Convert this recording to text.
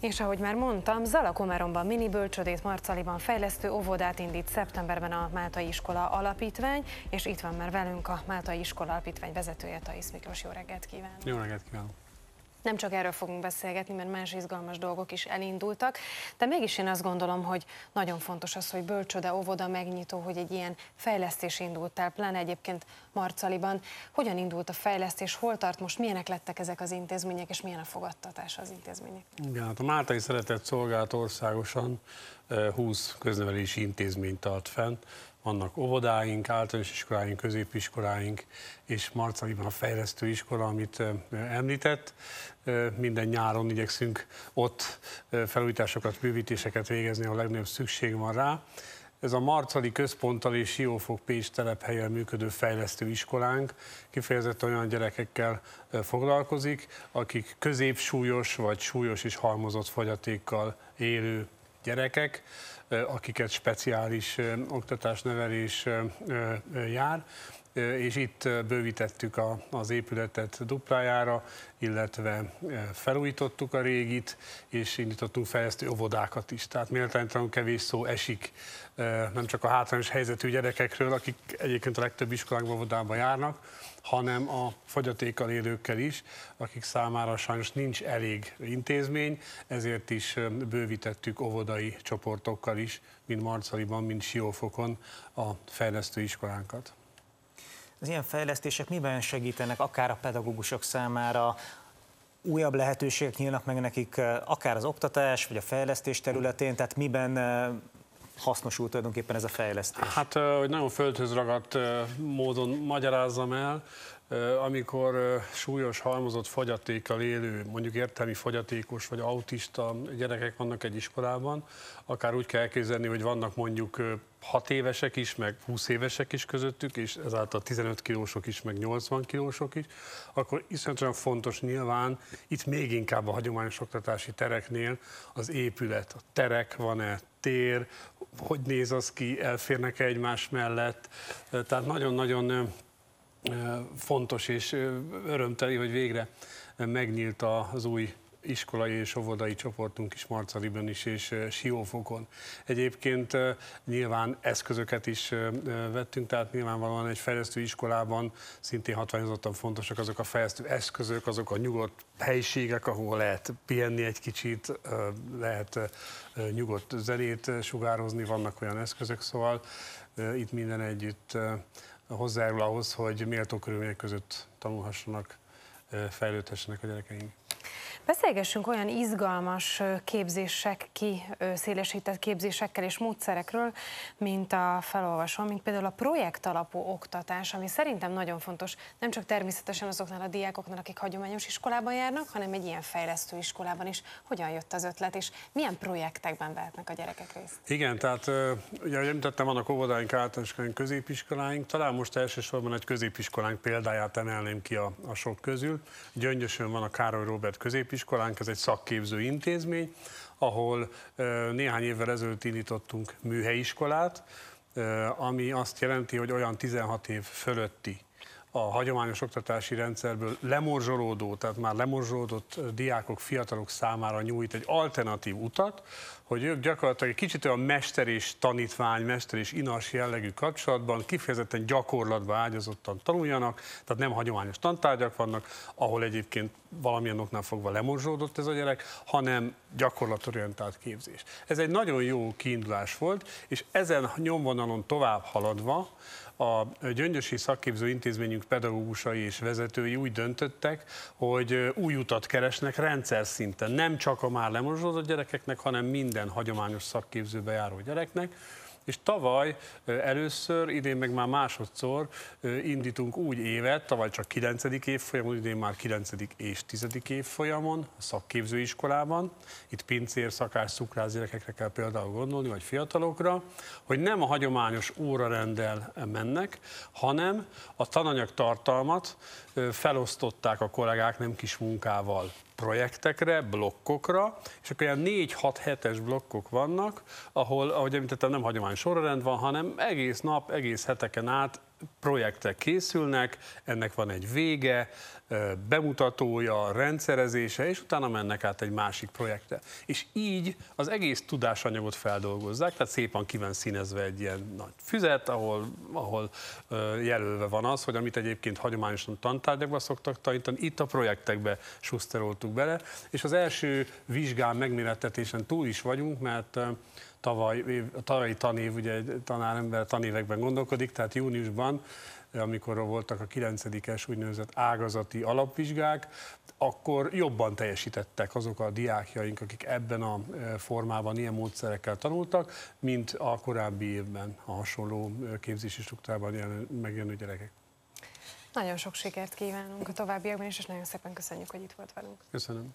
És ahogy már mondtam, zala Komáromban mini bölcsödét, Marcaliban fejlesztő óvodát indít szeptemberben a Máltai Iskola Alapítvány, és itt van már velünk a Máltai Iskola Alapítvány vezetője, Taisz Miklós. Jó reggelt kívánok! Jó reggelt kívánok! Nem csak erről fogunk beszélgetni, mert más izgalmas dolgok is elindultak, de mégis én azt gondolom, hogy nagyon fontos az, hogy bölcsöde, óvoda, megnyitó, hogy egy ilyen fejlesztés indult el, pláne egyébként Marcaliban. Hogyan indult a fejlesztés, hol tart most, milyenek lettek ezek az intézmények, és milyen a fogadtatás az intézmények? Igen, hát a Máltai Szeretett Szolgált országosan 20 köznevelési intézményt tart fenn, vannak óvodáink, általános iskoláink, középiskoláink, és Marcaliban a fejlesztő iskola, amit említett. Minden nyáron igyekszünk ott felújításokat, bővítéseket végezni, a legnagyobb szükség van rá. Ez a Marcali Központtal és Siófok Pécs telephelyen működő fejlesztő iskolánk, kifejezetten olyan gyerekekkel foglalkozik, akik középsúlyos vagy súlyos és halmozott fogyatékkal élő gyerekek, akiket speciális nevelés jár és itt bővítettük a, az épületet duplájára, illetve felújítottuk a régit, és indítottunk fejlesztő óvodákat is. Tehát méltánytalanul kevés szó esik nem csak a hátrányos helyzetű gyerekekről, akik egyébként a legtöbb iskolákban, óvodában járnak, hanem a fogyatékkal élőkkel is, akik számára sajnos nincs elég intézmény, ezért is bővítettük óvodai csoportokkal is, mind Marcaliban, mind Siófokon a fejlesztő iskolánkat. Az ilyen fejlesztések miben segítenek akár a pedagógusok számára, újabb lehetőségek nyílnak meg nekik akár az oktatás vagy a fejlesztés területén, tehát miben hasznosul tulajdonképpen ez a fejlesztés? Hát, hogy nagyon földhöz ragadt módon magyarázzam el, amikor súlyos halmozott fogyatékkal élő, mondjuk értelmi fogyatékos vagy autista gyerekek vannak egy iskolában, akár úgy kell elképzelni, hogy vannak mondjuk 6 évesek is, meg 20 évesek is közöttük, és ezáltal 15 kilósok is, meg 80 kilósok is, akkor iszonyatosan fontos nyilván itt még inkább a hagyományos oktatási tereknél az épület, a terek van-e, tér, hogy néz az ki, elférnek-e egymás mellett, tehát nagyon-nagyon fontos és örömteli, hogy végre megnyílt az új iskolai és óvodai csoportunk is Marcaliben is és Siófokon. Egyébként nyilván eszközöket is vettünk, tehát nyilvánvalóan egy fejlesztő iskolában szintén hatványozottan fontosak azok a fejlesztő eszközök, azok a nyugodt helyiségek, ahol lehet pihenni egy kicsit, lehet nyugodt zenét sugározni, vannak olyan eszközök, szóval itt minden együtt hozzájárul ahhoz, hogy méltó körülmények között tanulhassanak, fejlődhessenek a gyerekeink. Beszélgessünk olyan izgalmas képzések, ki szélesített képzésekkel és módszerekről, mint a felolvasom, mint például a projekt alapú oktatás, ami szerintem nagyon fontos, nem csak természetesen azoknál a diákoknál, akik hagyományos iskolában járnak, hanem egy ilyen fejlesztő iskolában is. Hogyan jött az ötlet, és milyen projektekben vehetnek a gyerekek részt? Igen, tehát ugye, ahogy említettem, vannak óvodáink, általánosaink, középiskoláink, talán most elsősorban egy középiskolánk példáját emelném ki a, a sok közül. Gyöngyösön van a Károly Robert közép középiskolánk, ez egy szakképző intézmény, ahol néhány évvel ezelőtt indítottunk műhelyiskolát, ami azt jelenti, hogy olyan 16 év fölötti a hagyományos oktatási rendszerből lemorzsolódó, tehát már lemorzsolódott diákok, fiatalok számára nyújt egy alternatív utat, hogy ők gyakorlatilag egy kicsit olyan mester és tanítvány, mester és inas jellegű kapcsolatban kifejezetten gyakorlatba ágyazottan tanuljanak, tehát nem hagyományos tantárgyak vannak, ahol egyébként valamilyen oknál fogva lemorzsolódott ez a gyerek, hanem gyakorlatorientált képzés. Ez egy nagyon jó kiindulás volt, és ezen nyomvonalon tovább haladva a Gyöngyösi Szakképző Intézményünk pedagógusai és vezetői úgy döntöttek, hogy új utat keresnek rendszer szinten, nem csak a már lemorzsolódott gyerekeknek, hanem minden hagyományos szakképzőbe járó gyereknek, és tavaly először, idén meg már másodszor indítunk úgy évet, tavaly csak 9. évfolyamon, idén már 9. és 10. évfolyamon, a szakképzőiskolában, itt pincér, szakás, szukrász gyerekekre kell például gondolni, vagy fiatalokra, hogy nem a hagyományos órarendel mennek, hanem a tananyag tartalmat felosztották a kollégák nem kis munkával projektekre, blokkokra, és akkor ilyen 4-6 hetes blokkok vannak, ahol, ahogy említettem, nem hagyományos tartomány sorrend van, hanem egész nap, egész heteken át projektek készülnek, ennek van egy vége, bemutatója, rendszerezése, és utána mennek át egy másik projektre. És így az egész tudásanyagot feldolgozzák, tehát szépen kiven színezve egy ilyen nagy füzet, ahol, ahol jelölve van az, hogy amit egyébként hagyományosan tantárgyakban szoktak tanítani, itt a projektekbe suszteroltuk bele, és az első vizsgán megmérettetésen túl is vagyunk, mert tavaly, a tavalyi tanév, ugye egy tanárember tanévekben gondolkodik, tehát júniusban amikor voltak a 9-es úgynevezett ágazati alapvizsgák, akkor jobban teljesítettek azok a diákjaink, akik ebben a e, formában, ilyen módszerekkel tanultak, mint a korábbi évben a hasonló e, képzési struktúrában megjelenő gyerekek. Nagyon sok sikert kívánunk a továbbiakban is, és nagyon szépen köszönjük, hogy itt volt velünk. Köszönöm.